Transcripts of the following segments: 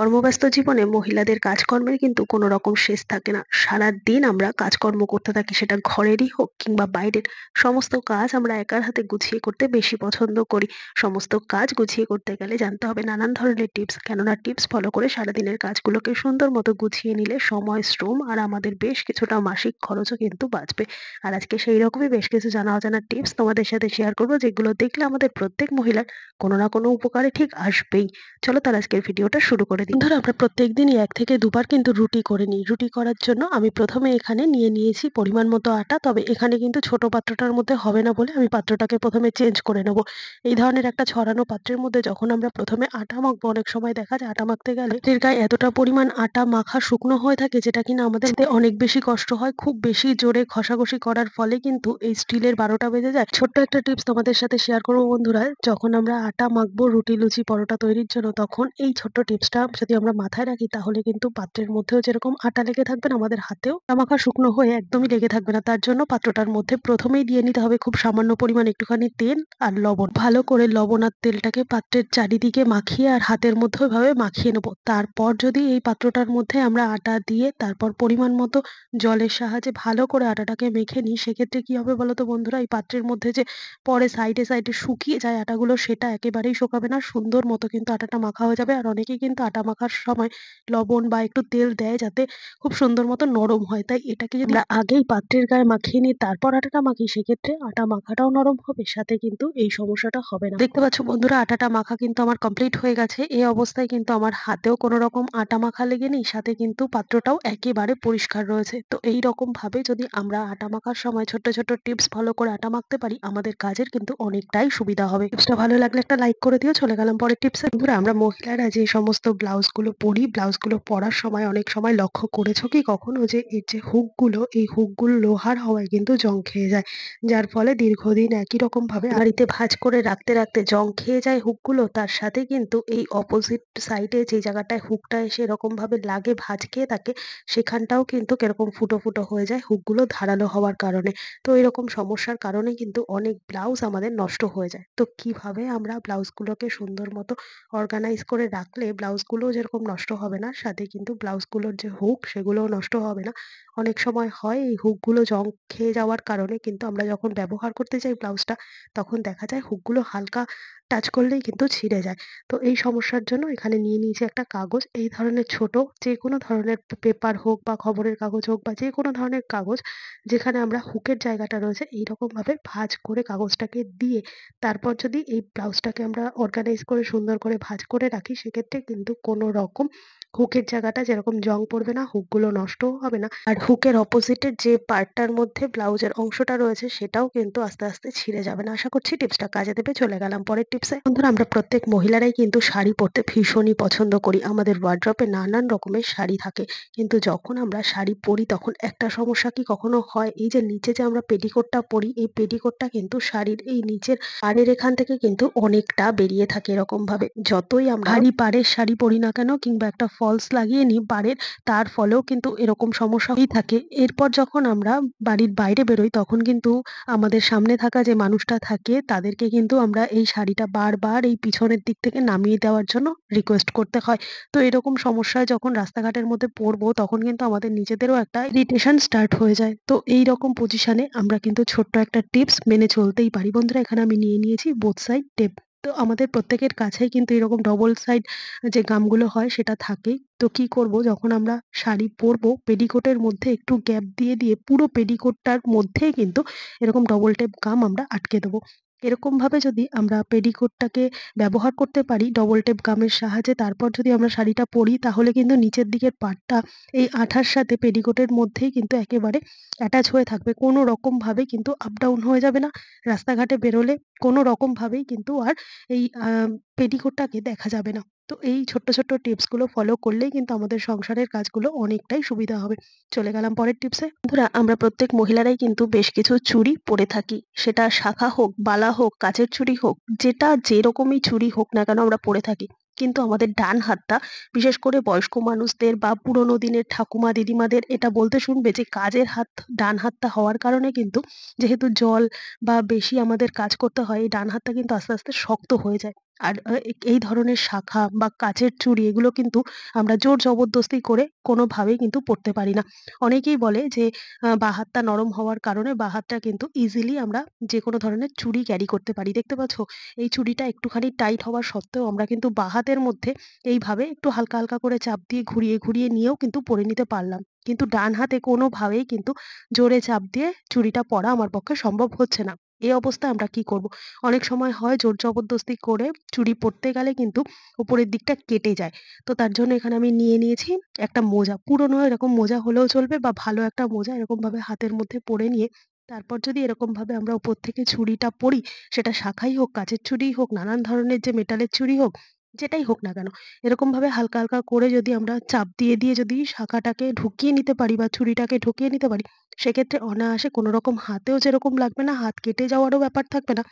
কর্মব্যস্ত জীবনে মহিলাদের কাজকর্মের কিন্তু কোনো রকম শেষ থাকে না সারা দিন আমরা কাজকর্ম করতে থাকি সেটা ঘরেরই হোক কিংবা বাইরের সমস্ত কাজ আমরা একার হাতে গুছিয়ে করতে বেশি পছন্দ করি সমস্ত কাজ গুছিয়ে করতে গেলে জানতে হবে নানান ধরনের টিপস কেননা টিপস ফলো করে সারাদিনের কাজগুলোকে সুন্দর মতো গুছিয়ে নিলে সময় শ্রম আর আমাদের বেশ কিছুটা মাসিক খরচও কিন্তু বাঁচবে আর আজকে সেই রকমই বেশ কিছু জানা অজানা টিপস তোমাদের সাথে শেয়ার করবো যেগুলো দেখলে আমাদের প্রত্যেক মহিলার কোনো না কোনো উপকারে ঠিক আসবেই চলো তার আজকের ভিডিওটা শুরু করে দিই ধরো আমরা প্রত্যেক দিনই এক থেকে দুবার কিন্তু রুটি করে নিই রুটি করার জন্য আমি প্রথমে এখানে নিয়ে নিয়েছি পরিমাণ মতো আটা তবে এখানে কিন্তু ছোট পাত্রটার মধ্যে হবে না বলে আমি পাত্রটাকে প্রথমে চেঞ্জ করে নেব এই ধরনের একটা ছড়ানো পাত্রের মধ্যে যখন আমরা প্রথমে আটা মাখবো অনেক সময় দেখা যায় আটা মাখতে গেলে এর গায়ে এতটা পরিমাণ আটা মাখা শুকনো হয়ে থাকে যেটা কিনা আমাদের অনেক বেশি কষ্ট হয় খুব বেশি জোরে ঘষাঘষি করার ফলে কিন্তু এই স্টিলের বারোটা বেজে যায় ছোট্ট একটা টিপস তোমাদের সাথে শেয়ার করবো বন্ধুরা যখন আমরা আটা মাখবো রুটি লুচি পরোটা তৈরির জন্য তখন এই ছোট্ট টিপসটা যদি আমরা মাথায় রাখি তাহলে কিন্তু পাত্রের মধ্যেও যেরকম আটা লেগে থাকবে না আমাদের হাতেও মাখা শুকনো হয়ে একদমই লেগে থাকবে না তার জন্য পাত্রটার মধ্যে প্রথমেই দিয়ে নিতে হবে খুব সামান্য পরিমাণ একটুখানি তেল আর লবণ ভালো করে লবণ আর তেলটাকে পাত্রের চারিদিকে মাখিয়ে আর হাতের মধ্যে ভাবে মাখিয়ে নেবো তারপর যদি এই পাত্রটার মধ্যে আমরা আটা দিয়ে তারপর পরিমাণ মতো জলের সাহায্যে ভালো করে আটাটাকে মেখে নিই সেক্ষেত্রে কি হবে বলো তো বন্ধুরা এই পাত্রের মধ্যে যে পরে সাইডে সাইডে শুকিয়ে যায় আটাগুলো সেটা একেবারেই শোকাবে না সুন্দর মতো কিন্তু আটাটা মাখা হয়ে যাবে আর অনেকেই কিন্তু আটা চা মাখার সময় লবণ বা একটু তেল দেয় যাতে খুব সুন্দর মতো নরম হয় তাই এটাকে যদি আগেই পাত্রের গায়ে মাখিয়ে নিই তারপর আটাটা মাখি সেক্ষেত্রে আটা মাখাটাও নরম হবে সাথে কিন্তু এই সমস্যাটা হবে না দেখতে পাচ্ছ বন্ধুরা আটাটা মাখা কিন্তু আমার কমপ্লিট হয়ে গেছে এই অবস্থায় কিন্তু আমার হাতেও কোনো রকম আটা মাখা লেগে নেই সাথে কিন্তু পাত্রটাও একেবারে পরিষ্কার রয়েছে তো এই রকম ভাবে যদি আমরা আটা মাখার সময় ছোট ছোট টিপস ফলো করে আটা মাখতে পারি আমাদের কাজের কিন্তু অনেকটাই সুবিধা হবে টিপসটা ভালো লাগলে একটা লাইক করে দিও চলে গেলাম পরের টিপসে বন্ধুরা আমরা মহিলারা যে সমস্ত ব্লাউজ ব্লাউজগুলো পরি ব্লাউজগুলো পরার সময় অনেক সময় লক্ষ্য করেছো কি কখনো যে এর যে হুকগুলো এই হুকগুলো লোহার হওয়ায় কিন্তু জং খেয়ে যায় যার ফলে দীর্ঘদিন একই রকমভাবে বাড়িতে ভাজ করে রাখতে রাখতে জং খেয়ে যায় হুকগুলো তার সাথে কিন্তু এই অপোজিট সাইডে যে জায়গাটায় হুকটা এসে এরকমভাবে লাগে ভাজ খেয়ে থাকে সেখানটাও কিন্তু কিরকম ফুটো ফুটো হয়ে যায় হুকগুলো ধারালো হওয়ার কারণে তো এরকম সমস্যার কারণে কিন্তু অনেক ব্লাউজ আমাদের নষ্ট হয়ে যায় তো কিভাবে আমরা ব্লাউজগুলোকে সুন্দর মতো অর্গানাইজ করে রাখলে ব্লাউজগুলো কাপড়গুলোও যেরকম নষ্ট হবে না সাথে কিন্তু ব্লাউজগুলোর যে হুক সেগুলোও নষ্ট হবে না অনেক সময় হয় এই হুকগুলো জং খেয়ে যাওয়ার কারণে কিন্তু আমরা যখন ব্যবহার করতে যাই ব্লাউজটা তখন দেখা যায় হুকগুলো হালকা টাচ করলেই কিন্তু ছিঁড়ে যায় তো এই সমস্যার জন্য এখানে নিয়ে নিয়েছি একটা কাগজ এই ধরনের ছোট যে কোনো ধরনের পেপার হোক বা খবরের কাগজ হোক বা যে কোনো ধরনের কাগজ যেখানে আমরা হুকের জায়গাটা রয়েছে এই রকমভাবে ভাঁজ করে কাগজটাকে দিয়ে তারপর যদি এই ব্লাউজটাকে আমরা অর্গানাইজ করে সুন্দর করে ভাঁজ করে রাখি সেক্ষেত্রে কিন্তু பொண்ணோட அக்கும் হুকের জায়গাটা যেরকম জং পড়বে না হুকগুলো নষ্টও হবে না আর হুকের অপোজিটে যে পার্টটার মধ্যে ব্লাউজের অংশটা রয়েছে সেটাও কিন্তু আস্তে আস্তে ছিঁড়ে যাবে না আশা করছি টিপসটা কাজে দেবে চলে গেলাম পরের টিপসে বন্ধুরা আমরা প্রত্যেক মহিলারাই কিন্তু শাড়ি পরতে ভীষণই পছন্দ করি আমাদের ওয়ার্ড্রপে নানান রকমের শাড়ি থাকে কিন্তু যখন আমরা শাড়ি পরি তখন একটা সমস্যা কি কখনো হয় এই যে নিচে যে আমরা পেটিকোটটা পরি এই পেটিকোটটা কিন্তু শাড়ির এই নিচের পাড়ের এখান থেকে কিন্তু অনেকটা বেরিয়ে থাকে এরকম ভাবে যতই আমরা ভারী পাড়ের শাড়ি পরি না কেন কিংবা একটা ফলস লাগিয়ে নিই বাড়ির তার ফলেও কিন্তু এরকম সমস্যা হয়েই থাকে এরপর যখন আমরা বাড়ির বাইরে বেরোই তখন কিন্তু আমাদের সামনে থাকা যে মানুষটা থাকে তাদেরকে কিন্তু আমরা এই শাড়িটা বারবার এই পিছনের দিক থেকে নামিয়ে দেওয়ার জন্য রিকোয়েস্ট করতে হয় তো এরকম সমস্যায় যখন রাস্তাঘাটের মধ্যে পড়বো তখন কিন্তু আমাদের নিজেদেরও একটা ইরিটেশন স্টার্ট হয়ে যায় তো এই রকম পজিশনে আমরা কিন্তু ছোট্ট একটা টিপস মেনে চলতেই পারি বন্ধুরা এখানে আমি নিয়ে নিয়েছি বোথ সাইড টেপ তো আমাদের প্রত্যেকের কাছেই কিন্তু এরকম ডবল সাইড যে গামগুলো হয় সেটা থাকে তো কি করব যখন আমরা শাড়ি পরবো পেডিকোটের মধ্যে একটু গ্যাপ দিয়ে দিয়ে পুরো পেডিকোটটার মধ্যেই কিন্তু এরকম ডবল টেপ গাম আমরা আটকে দেবো এরকমভাবে যদি আমরা পেডিকোটটাকে ব্যবহার করতে পারি ডবল টেপ গামের সাহায্যে তারপর যদি আমরা শাড়িটা পরি তাহলে কিন্তু নিচের দিকের পাটটা এই আঠার সাথে পেডিকোটের মধ্যেই কিন্তু একেবারে অ্যাটাচ হয়ে থাকবে কোনো রকমভাবে কিন্তু আপ ডাউন হয়ে যাবে না রাস্তাঘাটে বেরোলে কোনো রকমভাবেই কিন্তু আর এই পেডিকোটটাকে দেখা যাবে না তো এই ছোট্ট ছোট্ট টিপসগুলো ফলো করলেই কিন্তু আমাদের সংসারের কাজগুলো অনেকটাই সুবিধা হবে চলে গেলাম পরের টিপসে বন্ধুরা আমরা প্রত্যেক মহিলারাই কিন্তু বেশ কিছু চুরি পরে থাকি সেটা শাখা হোক বালা হোক কাচের চুরি হোক যেটা যেরকমই চুরি হোক না কেন আমরা পরে থাকি কিন্তু আমাদের ডান হাতটা বিশেষ করে বয়স্ক মানুষদের বা পুরোনো দিনের ঠাকুমা দিদিমাদের এটা বলতে শুনবে যে কাজের হাত ডান হাতটা হওয়ার কারণে কিন্তু যেহেতু জল বা বেশি আমাদের কাজ করতে হয় এই ডান হাতটা কিন্তু আস্তে আস্তে শক্ত হয়ে যায় আর এই ধরনের শাখা বা কাচের চুড়ি এগুলো কিন্তু আমরা জোর জবরদস্তি করে কোনোভাবেই কিন্তু পরতে পারি না অনেকেই বলে যে বা হাতটা নরম হওয়ার কারণে বা হাতটা কিন্তু ইজিলি আমরা যে কোনো ধরনের চুড়ি ক্যারি করতে পারি দেখতে পাচ্ছ এই চুড়িটা একটুখানি টাইট হওয়া সত্ত্বেও আমরা কিন্তু বা হাতের মধ্যে এইভাবে একটু হালকা হালকা করে চাপ দিয়ে ঘুরিয়ে ঘুরিয়ে নিয়েও কিন্তু পরে নিতে পারলাম কিন্তু ডান হাতে কোনোভাবেই কিন্তু জোরে চাপ দিয়ে চুড়িটা পরা আমার পক্ষে সম্ভব হচ্ছে না এই অবস্থায় আমরা কি করব। অনেক সময় হয় জোর জবরদস্তি করে চুড়ি পরতে গেলে কিন্তু উপরের দিকটা কেটে যায় তো তার জন্য এখানে আমি নিয়ে নিয়েছি একটা মোজা পুরনো এরকম মোজা হলেও চলবে বা ভালো একটা মোজা এরকমভাবে হাতের মধ্যে পরে নিয়ে তারপর যদি এরকমভাবে আমরা উপর থেকে ছুরিটা পরি সেটা শাখাই হোক কাঁচের ছুরি হোক নানান ধরনের যে মেটালের ছুরি হোক যেটাই হোক না কেন এরকমভাবে হালকা হালকা করে যদি আমরা চাপ দিয়ে দিয়ে যদি শাখাটাকে ঢুকিয়ে নিতে পারি বা ছুরিটাকে ঢুকিয়ে নিতে পারি সেক্ষেত্রে অনায়াসে কোনো রকম হাতেও যেরকম লাগবে না হাত কেটে যাওয়ারও ব্যাপার থাকবে না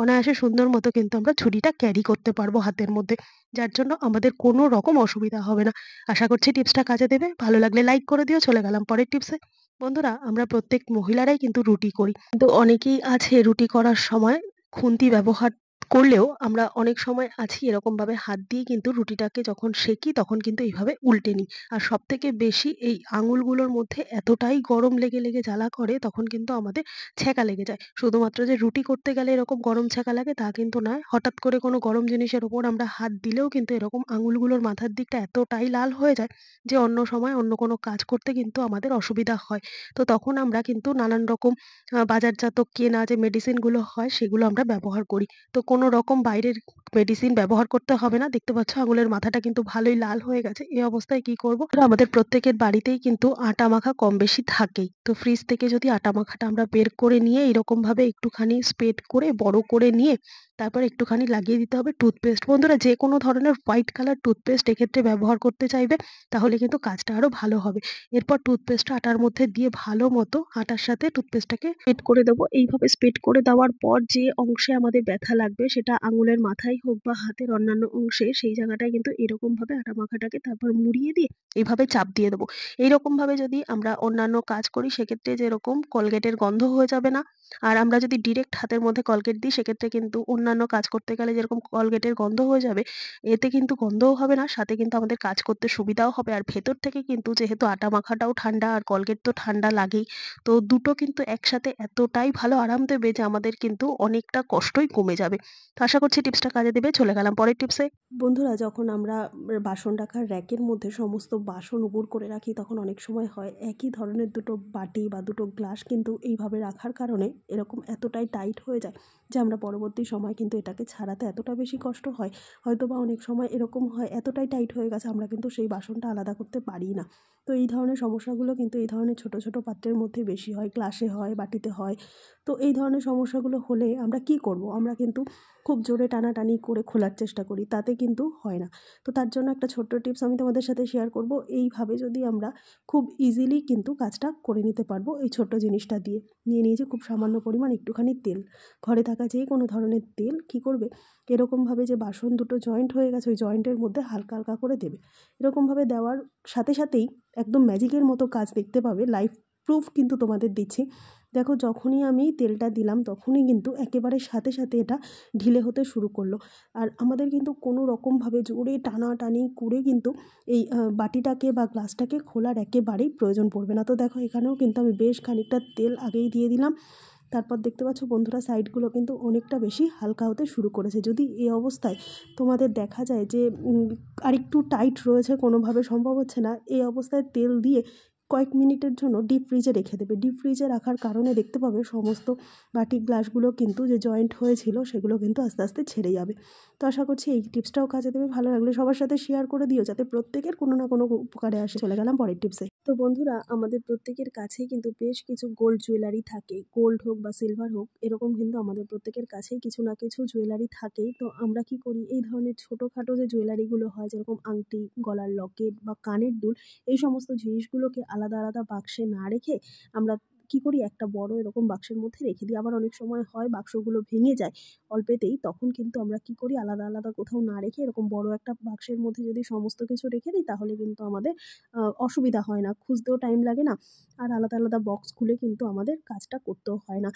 অনায়াসে সুন্দর মতো কিন্তু আমরা ছুরিটা ক্যারি করতে পারবো হাতের মধ্যে যার জন্য আমাদের কোনো রকম অসুবিধা হবে না আশা করছি টিপসটা কাজে দেবে ভালো লাগলে লাইক করে দিও চলে গেলাম পরের টিপসে বন্ধুরা আমরা প্রত্যেক মহিলারাই কিন্তু রুটি করি কিন্তু অনেকেই আছে রুটি করার সময় খুন্তি ব্যবহার করলেও আমরা অনেক সময় আছি এরকমভাবে হাত দিয়ে কিন্তু রুটিটাকে যখন সেকি তখন কিন্তু এইভাবে উল্টে নিই আর সব থেকে বেশি এই আঙুলগুলোর মধ্যে এতটাই গরম লেগে লেগে জ্বালা করে তখন কিন্তু আমাদের ছ্যাঁকা লেগে যায় শুধুমাত্র যে রুটি করতে গেলে এরকম গরম ছ্যাঁকা লাগে তা কিন্তু নয় হঠাৎ করে কোনো গরম জিনিসের ওপর আমরা হাত দিলেও কিন্তু এরকম আঙুলগুলোর মাথার দিকটা এতটাই লাল হয়ে যায় যে অন্য সময় অন্য কোনো কাজ করতে কিন্তু আমাদের অসুবিধা হয় তো তখন আমরা কিন্তু নানান রকম বাজারজাত কেনা যে মেডিসিনগুলো হয় সেগুলো আমরা ব্যবহার করি তো কোনো কোনো রকম বাইরের মেডিসিন ব্যবহার করতে হবে না দেখতে পাচ্ছ আঙুলের মাথাটা কিন্তু ভালোই লাল হয়ে গেছে এই অবস্থায় কি করব আমাদের প্রত্যেকের বাড়িতেই কিন্তু আটা মাখা কম বেশি থাকেই তো ফ্রিজ থেকে যদি আটা মাখাটা আমরা বের করে নিয়ে এরকমভাবে একটুখানি স্প্রেড করে বড় করে নিয়ে তারপর একটুখানি লাগিয়ে দিতে হবে টুথপেস্ট বন্ধুরা যে কোনো ধরনের হোয়াইট কালার টুথপেস্ট এক্ষেত্রে ব্যবহার করতে চাইবে তাহলে কিন্তু কাজটা আরও ভালো হবে এরপর টুথপেস্টটা আটার মধ্যে দিয়ে ভালো মতো আটার সাথে টুথপেস্টটাকে স্প্রেড করে দেবো এইভাবে স্প্রেড করে দেওয়ার পর যে অংশে আমাদের ব্যথা লাগবে সেটা আঙুলের মাথায় হোক বা হাতের অন্যান্য অংশে সেই জায়গাটায় কিন্তু এরকমভাবে আটা মাখাটাকে তারপর মুড়িয়ে দিয়ে এইভাবে চাপ দিয়ে দেবো এইরকমভাবে যদি আমরা অন্যান্য কাজ করি সেক্ষেত্রে যেরকম কলগেটের গন্ধ হয়ে যাবে না আর আমরা যদি ডিরেক্ট হাতের মধ্যে কলগেট দিই সেক্ষেত্রে কিন্তু অন্যান্য কাজ করতে গেলে যেরকম কলগেটের গন্ধ হয়ে যাবে এতে কিন্তু গন্ধও হবে না সাথে কিন্তু আমাদের কাজ করতে সুবিধাও হবে আর ভেতর থেকে কিন্তু যেহেতু আটা মাখাটাও ঠান্ডা আর কলগেট তো ঠান্ডা লাগেই তো দুটো কিন্তু একসাথে এতটাই ভালো আরাম দেবে যে আমাদের কিন্তু অনেকটা কষ্টই কমে যাবে তো আশা করছি টিপসটা কাজে দেবে চলে গেলাম পরের টিপসে বন্ধুরা যখন আমরা বাসন রাখার র্যাকের মধ্যে সমস্ত বাসন উপর করে রাখি তখন অনেক সময় হয় একই ধরনের দুটো বাটি বা দুটো গ্লাস কিন্তু এইভাবে রাখার কারণে এরকম এতটাই টাইট হয়ে যায় যে আমরা পরবর্তী সময় কিন্তু এটাকে ছাড়াতে এতটা বেশি কষ্ট হয় হয়তো বা অনেক সময় এরকম হয় এতটাই টাইট হয়ে গেছে আমরা কিন্তু সেই বাসনটা আলাদা করতে পারি না তো এই ধরনের সমস্যাগুলো কিন্তু এই ধরনের ছোট ছোট পাত্রের মধ্যে বেশি হয় গ্লাসে হয় বাটিতে হয় তো এই ধরনের সমস্যাগুলো হলে আমরা কি করব আমরা কিন্তু খুব জোরে টানাটানি করে খোলার চেষ্টা করি তাতে কিন্তু হয় না তো তার জন্য একটা ছোট্ট টিপস আমি তোমাদের সাথে শেয়ার করব এইভাবে যদি আমরা খুব ইজিলি কিন্তু কাজটা করে নিতে পারবো এই ছোট্ট জিনিসটা দিয়ে নিয়ে নিয়েছি খুব সামান্য পরিমাণ একটুখানি তেল ঘরে থাকা যে কোনো ধরনের তেল কি করবে এরকমভাবে যে বাসন দুটো জয়েন্ট হয়ে গেছে ওই জয়েন্টের মধ্যে হালকা হালকা করে দেবে এরকমভাবে দেওয়ার সাথে সাথেই একদম ম্যাজিকের মতো কাজ দেখতে পাবে লাইফ প্রুফ কিন্তু তোমাদের দিচ্ছি দেখো যখনই আমি তেলটা দিলাম তখনই কিন্তু একেবারে সাথে সাথে এটা ঢিলে হতে শুরু করলো আর আমাদের কিন্তু কোনো রকমভাবে জোরে টানাটানি করে কিন্তু এই বাটিটাকে বা গ্লাসটাকে খোলার একেবারেই প্রয়োজন পড়বে না তো দেখো এখানেও কিন্তু আমি বেশ খানিকটা তেল আগেই দিয়ে দিলাম তারপর দেখতে পাচ্ছ বন্ধুরা সাইডগুলো কিন্তু অনেকটা বেশি হালকা হতে শুরু করেছে যদি এই অবস্থায় তোমাদের দেখা যায় যে আরেকটু টাইট রয়েছে কোনোভাবে সম্ভব হচ্ছে না এই অবস্থায় তেল দিয়ে কয়েক মিনিটের জন্য ডিপ ফ্রিজে রেখে দেবে ডিপ ফ্রিজে রাখার কারণে দেখতে পাবে সমস্ত বাটির গ্লাসগুলো কিন্তু যে জয়েন্ট হয়েছিল সেগুলো কিন্তু আস্তে আস্তে ছেড়ে যাবে তো আশা করছি এই টিপসটাও কাজে দেবে ভালো লাগলে সবার সাথে শেয়ার করে দিও যাতে প্রত্যেকের কোনো না কোনো উপকারে আসে চলে গেলাম পরের টিপসে তো বন্ধুরা আমাদের প্রত্যেকের কাছেই কিন্তু বেশ কিছু গোল্ড জুয়েলারি থাকে গোল্ড হোক বা সিলভার হোক এরকম কিন্তু আমাদের প্রত্যেকের কাছেই কিছু না কিছু জুয়েলারি থাকে তো আমরা কি করি এই ধরনের ছোটোখাটো যে জুয়েলারিগুলো হয় যেরকম আংটি গলার লকেট বা কানের দুল এই সমস্ত জিনিসগুলোকে আলাদা আলাদা বাক্সে না রেখে আমরা কি করি একটা বড় এরকম বাক্সের মধ্যে রেখে দিই আবার অনেক সময় হয় বাক্সগুলো ভেঙে যায় অল্পেতেই তখন কিন্তু আমরা কি করি আলাদা আলাদা কোথাও না রেখে এরকম বড় একটা বাক্সের মধ্যে যদি সমস্ত কিছু রেখে দিই তাহলে কিন্তু আমাদের অসুবিধা হয় না খুঁজতেও টাইম লাগে না আর আলাদা আলাদা বক্স খুলে কিন্তু আমাদের কাজটা করতেও হয় না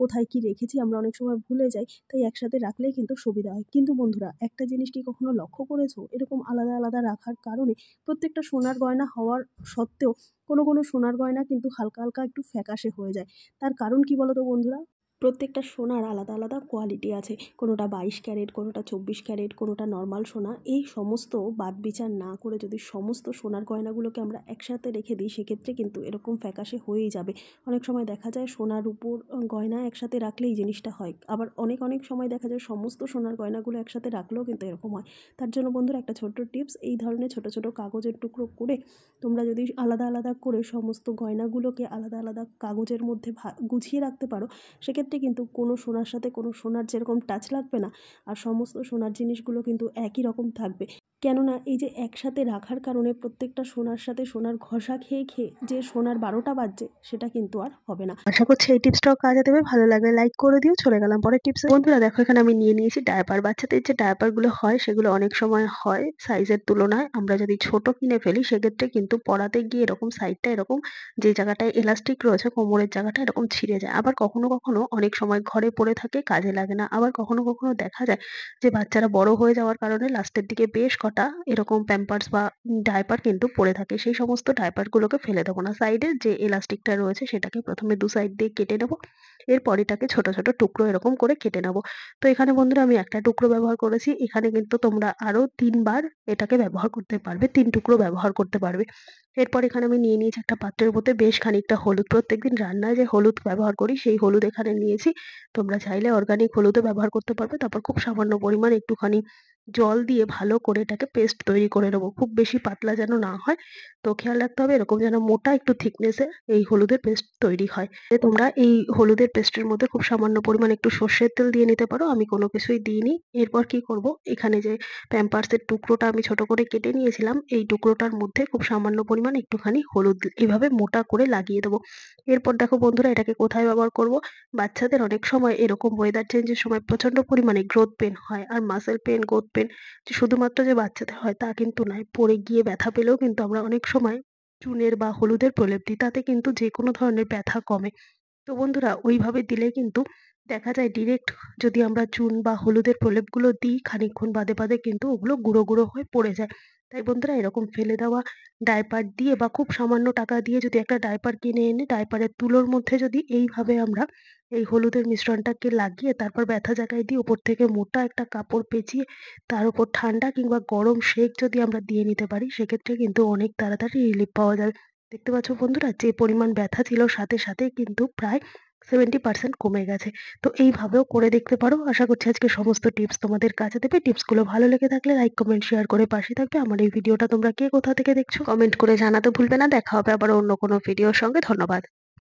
কোথায় কি রেখেছি আমরা অনেক সময় ভুলে যাই তাই একসাথে রাখলেই কিন্তু সুবিধা হয় কিন্তু বন্ধুরা একটা জিনিস কি কখনো লক্ষ্য করেছো এরকম আলাদা আলাদা রাখার কারণে প্রত্যেকটা সোনার গয়না হওয়ার সত্ত্বেও কোনো কোনো সোনার গয়না কিন্তু হালকা হালকা একটু ফ্যাকাশে হয়ে যায় তার কারণ কী বলো তো বন্ধুরা প্রত্যেকটা সোনার আলাদা আলাদা কোয়ালিটি আছে কোনোটা বাইশ ক্যারেট কোনোটা চব্বিশ ক্যারেট কোনোটা নর্মাল সোনা এই সমস্ত বাদ বিচার না করে যদি সমস্ত সোনার গয়নাগুলোকে আমরা একসাথে রেখে দিই সেক্ষেত্রে কিন্তু এরকম ফ্যাকাশে হয়েই যাবে অনেক সময় দেখা যায় সোনার উপর গয়না একসাথে রাখলেই জিনিসটা হয় আবার অনেক অনেক সময় দেখা যায় সমস্ত সোনার গয়নাগুলো একসাথে রাখলেও কিন্তু এরকম হয় তার জন্য বন্ধুরা একটা ছোট্ট টিপস এই ধরনের ছোট ছোট কাগজের টুকরো করে তোমরা যদি আলাদা আলাদা করে সমস্ত গয়নাগুলোকে আলাদা আলাদা কাগজের মধ্যে গুছিয়ে রাখতে পারো সেক্ষেত্রে ক্ষেত্রে কিন্তু কোনো সোনার সাথে কোনো সোনার যেরকম টাচ লাগবে না আর সমস্ত সোনার জিনিসগুলো কিন্তু একই রকম থাকবে কেননা এই যে একসাথে রাখার কারণে প্রত্যেকটা সোনার সাথে সোনার ঘষা খেয়ে খেয়ে যে সোনার বারোটা বাজছে সেটা কিন্তু আর হবে না আশা করছি এই টিপসটাও কাজে দেবে ভালো লাগলে লাইক করে দিও চলে গেলাম পরে টিপস বন্ধুরা দেখো এখানে আমি নিয়ে নিয়েছি ডায়াপার বাচ্চাদের যে ডায়াপারগুলো হয় সেগুলো অনেক সময় হয় সাইজের তুলনায় আমরা যদি ছোট কিনে ফেলি সেক্ষেত্রে কিন্তু পড়াতে গিয়ে এরকম সাইডটা এরকম যে জায়গাটায় এলাস্টিক রয়েছে কোমরের জায়গাটা এরকম ছিঁড়ে যায় আবার কখনো কখনো অনেক সময় ঘরে পড়ে থাকে কাজে লাগে না আবার কখনো কখনো দেখা যায় যে বাচ্চারা বড় হয়ে যাওয়ার কারণে লাস্টের দিকে বেশ ছটা এরকম প্যাম্পার্স বা ডায়পার কিন্তু পড়ে থাকে সেই সমস্ত ডাইপারগুলোকে ফেলে দেবো না সাইডে যে এলাস্টিকটা রয়েছে সেটাকে প্রথমে দু সাইড দিয়ে কেটে নেবো এরপর এটাকে ছোট ছোট টুকরো এরকম করে কেটে নেবো তো এখানে বন্ধুরা আমি একটা টুকরো ব্যবহার করেছি এখানে কিন্তু তোমরা আরও তিনবার এটাকে ব্যবহার করতে পারবে তিন টুকরো ব্যবহার করতে পারবে এরপর এখানে আমি নিয়ে নিয়েছি একটা পাত্রের মধ্যে বেশ খানিকটা হলুদ প্রত্যেকদিন রান্নায় যে হলুদ ব্যবহার করি সেই হলুদ এখানে নিয়েছি তোমরা চাইলে অর্গানিক হলুদও ব্যবহার করতে পারবে তারপর খুব সামান্য পরিমাণ একটুখানি জল দিয়ে ভালো করে এটাকে পেস্ট তৈরি করে নেবো খুব বেশি পাতলা যেন না হয় তো খেয়াল রাখতে হবে এরকম যেন মোটা একটু থিকনেসে এই হলুদের পেস্ট তৈরি হয় তোমরা এই হলুদের পেস্টের মধ্যে খুব সামান্য পরিমাণ একটু সর্ষের তেল দিয়ে নিতে পারো আমি কোনো কিছুই দিইনি এরপর কি করব এখানে যে প্যাম্পার্সের টুকরোটা আমি ছোট করে কেটে নিয়েছিলাম এই টুকরোটার মধ্যে খুব সামান্য পরিমাণ একটুখানি হলুদ এভাবে মোটা করে লাগিয়ে দেবো এরপর দেখো বন্ধুরা এটাকে কোথায় ব্যবহার করব বাচ্চাদের অনেক সময় এরকম ওয়েদার চেঞ্জের সময় প্রচন্ড পরিমাণে গ্রোথ পেন হয় আর মাসেল পেন গ্রোথ দেখবেন যে শুধুমাত্র যে বাচ্চাদের হয় তা কিন্তু নয় পড়ে গিয়ে ব্যথা পেলেও কিন্তু আমরা অনেক সময় চুনের বা হলুদের প্রলেপ দিই তাতে কিন্তু যে কোনো ধরনের ব্যথা কমে তো বন্ধুরা ওইভাবে দিলে কিন্তু দেখা যায় ডিরেক্ট যদি আমরা চুন বা হলুদের প্রলেপগুলো দিই খানিকক্ষণ বাদে বাদে কিন্তু ওগুলো গুঁড়ো গুঁড়ো হয়ে পড়ে যায় তাই বন্ধুরা এরকম ফেলে দেওয়া ডাইপার দিয়ে বা খুব সামান্য টাকা দিয়ে যদি একটা ডাইপার কিনে এনে ডাইপারের তুলোর মধ্যে যদি এইভাবে আমরা এই হলুদের মিশ্রণটাকে লাগিয়ে তারপর ব্যথা জায়গায় দিয়ে ওপর থেকে মোটা একটা কাপড় পেঁচিয়ে তার উপর ঠান্ডা কিংবা গরম শেক যদি আমরা দিয়ে নিতে পারি সেক্ষেত্রে কিন্তু অনেক তাড়াতাড়ি রিলিফ পাওয়া যাবে দেখতে পাচ্ছ বন্ধুরা যে পরিমাণ ব্যথা ছিল সাথে সাথে কিন্তু প্রায় সেভেন্টি পার্সেন্ট কমে গেছে তো এইভাবেও করে দেখতে পারো আশা করছি আজকে সমস্ত টিপস তোমাদের কাছে দেবে টিপসগুলো ভালো লেগে থাকলে লাইক কমেন্ট শেয়ার করে পাশে থাকবে আমার এই ভিডিওটা তোমরা কে কোথা থেকে দেখছো কমেন্ট করে জানাতে ভুলবে না দেখা হবে আবার অন্য কোনো ভিডিওর সঙ্গে ধন্যবাদ